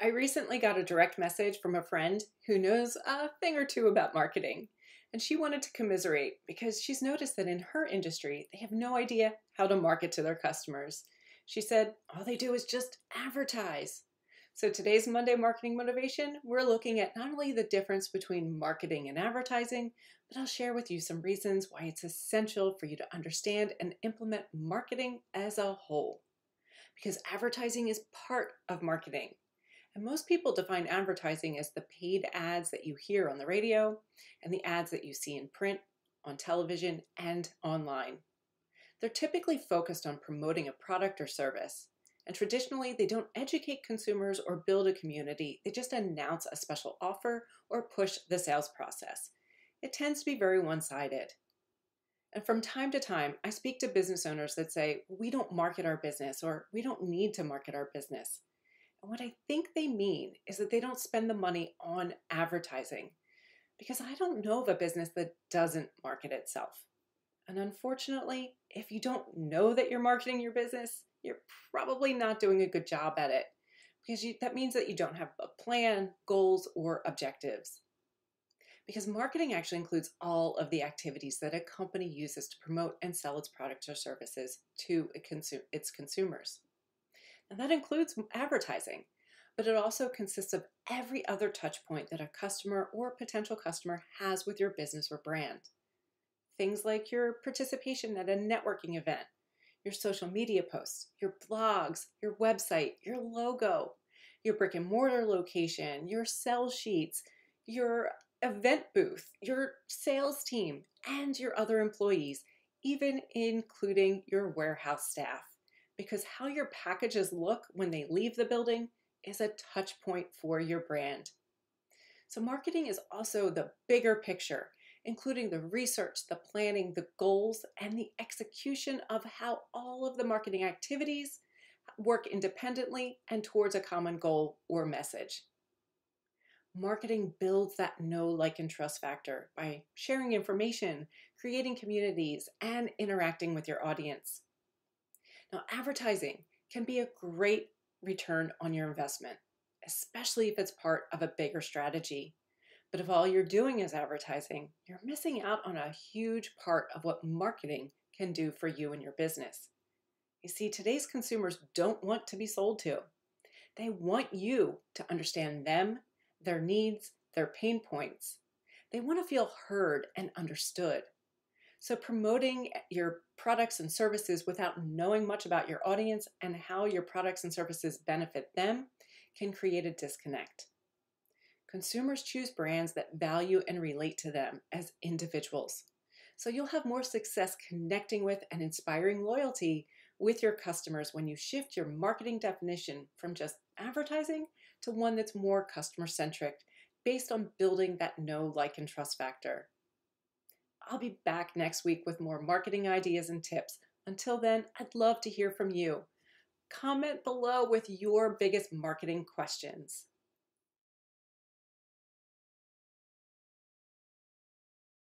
I recently got a direct message from a friend who knows a thing or two about marketing, and she wanted to commiserate because she's noticed that in her industry, they have no idea how to market to their customers. She said, all they do is just advertise. So today's Monday Marketing Motivation, we're looking at not only the difference between marketing and advertising, but I'll share with you some reasons why it's essential for you to understand and implement marketing as a whole. Because advertising is part of marketing. And most people define advertising as the paid ads that you hear on the radio and the ads that you see in print, on television, and online. They're typically focused on promoting a product or service, and traditionally they don't educate consumers or build a community, they just announce a special offer or push the sales process. It tends to be very one sided. And from time to time, I speak to business owners that say, We don't market our business, or we don't need to market our business. And what I think they mean is that they don't spend the money on advertising because I don't know of a business that doesn't market itself. And unfortunately, if you don't know that you're marketing your business, you're probably not doing a good job at it because you, that means that you don't have a plan, goals, or objectives. Because marketing actually includes all of the activities that a company uses to promote and sell its products or services to consu- its consumers and that includes advertising. But it also consists of every other touchpoint that a customer or potential customer has with your business or brand. Things like your participation at a networking event, your social media posts, your blogs, your website, your logo, your brick and mortar location, your sell sheets, your event booth, your sales team, and your other employees, even including your warehouse staff because how your packages look when they leave the building is a touch point for your brand. So marketing is also the bigger picture, including the research, the planning, the goals, and the execution of how all of the marketing activities work independently and towards a common goal or message. Marketing builds that know, like, and trust factor by sharing information, creating communities, and interacting with your audience. Now, advertising can be a great return on your investment, especially if it's part of a bigger strategy. But if all you're doing is advertising, you're missing out on a huge part of what marketing can do for you and your business. You see, today's consumers don't want to be sold to. They want you to understand them, their needs, their pain points. They want to feel heard and understood. So, promoting your products and services without knowing much about your audience and how your products and services benefit them can create a disconnect. Consumers choose brands that value and relate to them as individuals. So, you'll have more success connecting with and inspiring loyalty with your customers when you shift your marketing definition from just advertising to one that's more customer centric based on building that know, like, and trust factor. I'll be back next week with more marketing ideas and tips. Until then, I'd love to hear from you. Comment below with your biggest marketing questions.